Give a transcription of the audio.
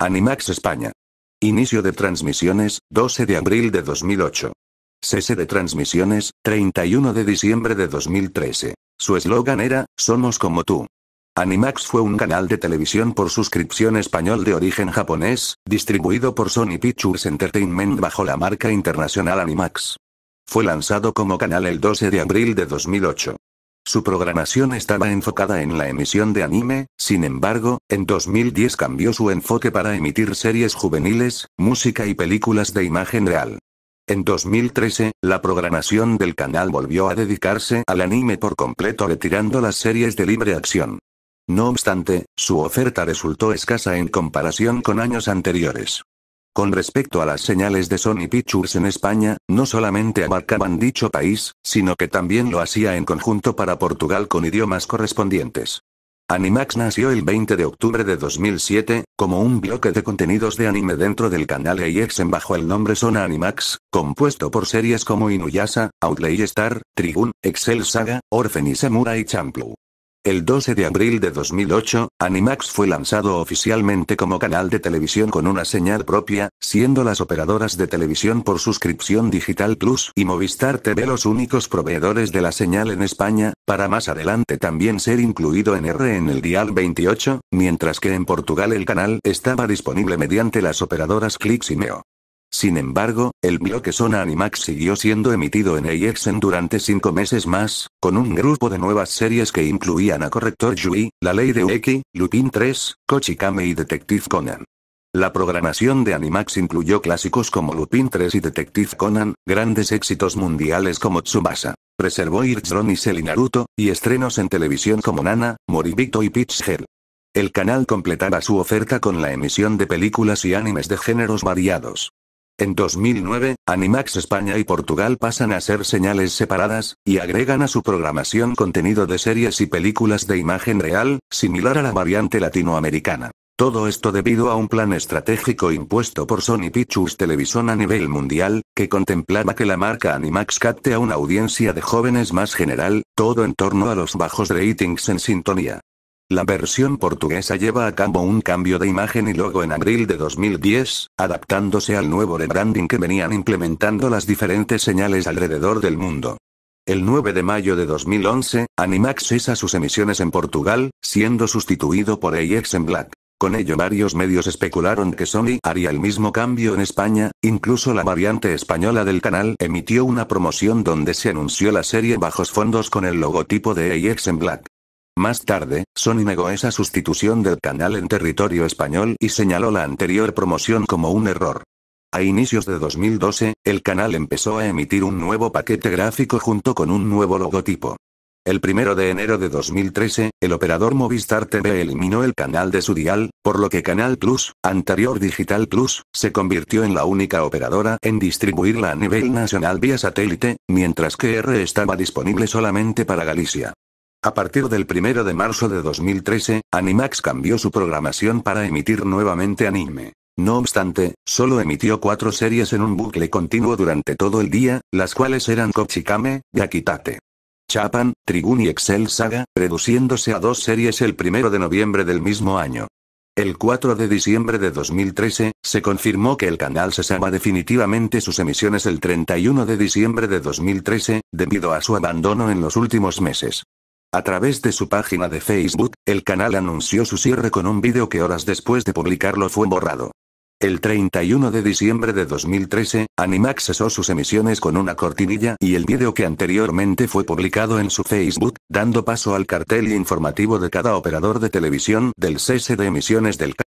Animax España. Inicio de transmisiones, 12 de abril de 2008. Cese de transmisiones, 31 de diciembre de 2013. Su eslogan era, Somos como tú. Animax fue un canal de televisión por suscripción español de origen japonés, distribuido por Sony Pictures Entertainment bajo la marca internacional Animax. Fue lanzado como canal el 12 de abril de 2008. Su programación estaba enfocada en la emisión de anime, sin embargo, en 2010 cambió su enfoque para emitir series juveniles, música y películas de imagen real. En 2013, la programación del canal volvió a dedicarse al anime por completo retirando las series de libre acción. No obstante, su oferta resultó escasa en comparación con años anteriores. Con respecto a las señales de Sony Pictures en España, no solamente abarcaban dicho país, sino que también lo hacía en conjunto para Portugal con idiomas correspondientes. Animax nació el 20 de octubre de 2007, como un bloque de contenidos de anime dentro del canal en bajo el nombre Sona Animax, compuesto por series como Inuyasha, Outlay Star, Trigun, Excel Saga, Orphan y Samurai Champloo. El 12 de abril de 2008, Animax fue lanzado oficialmente como canal de televisión con una señal propia, siendo las operadoras de televisión por suscripción Digital Plus y Movistar TV los únicos proveedores de la señal en España, para más adelante también ser incluido en R en el Dial 28, mientras que en Portugal el canal estaba disponible mediante las operadoras Clix y Meo. Sin embargo, el Sona Animax siguió siendo emitido en AXN durante cinco meses más, con un grupo de nuevas series que incluían a Corrector Yui, La Ley de Ueki, Lupin 3, Kochikame y Detective Conan. La programación de Animax incluyó clásicos como Lupin 3 y Detective Conan, grandes éxitos mundiales como Tsubasa, Preservó Irchron y Naruto, y estrenos en televisión como Nana, Moribito y Pitch Hell. El canal completaba su oferta con la emisión de películas y animes de géneros variados. En 2009, Animax España y Portugal pasan a ser señales separadas, y agregan a su programación contenido de series y películas de imagen real, similar a la variante latinoamericana. Todo esto debido a un plan estratégico impuesto por Sony Pictures Television a nivel mundial, que contemplaba que la marca Animax capte a una audiencia de jóvenes más general, todo en torno a los bajos ratings en sintonía. La versión portuguesa lleva a cabo un cambio de imagen y logo en abril de 2010, adaptándose al nuevo rebranding que venían implementando las diferentes señales alrededor del mundo. El 9 de mayo de 2011, Animax cesa sus emisiones en Portugal, siendo sustituido por AX en Black. Con ello varios medios especularon que Sony haría el mismo cambio en España, incluso la variante española del canal emitió una promoción donde se anunció la serie Bajos Fondos con el logotipo de AX en Black. Más tarde, Sony negó esa sustitución del canal en territorio español y señaló la anterior promoción como un error. A inicios de 2012, el canal empezó a emitir un nuevo paquete gráfico junto con un nuevo logotipo. El 1 de enero de 2013, el operador Movistar TV eliminó el canal de su dial, por lo que Canal Plus, anterior Digital Plus, se convirtió en la única operadora en distribuirla a nivel nacional vía satélite, mientras que R estaba disponible solamente para Galicia. A partir del 1 de marzo de 2013, Animax cambió su programación para emitir nuevamente anime. No obstante, solo emitió cuatro series en un bucle continuo durante todo el día, las cuales eran Kochikame, Yakitate. Chapan, Trigun y Excel Saga, reduciéndose a dos series el 1 de noviembre del mismo año. El 4 de diciembre de 2013, se confirmó que el canal cesaba definitivamente sus emisiones el 31 de diciembre de 2013, debido a su abandono en los últimos meses. A través de su página de Facebook, el canal anunció su cierre con un vídeo que horas después de publicarlo fue borrado. El 31 de diciembre de 2013, Animax cesó sus emisiones con una cortinilla y el vídeo que anteriormente fue publicado en su Facebook, dando paso al cartel informativo de cada operador de televisión del cese de emisiones del canal.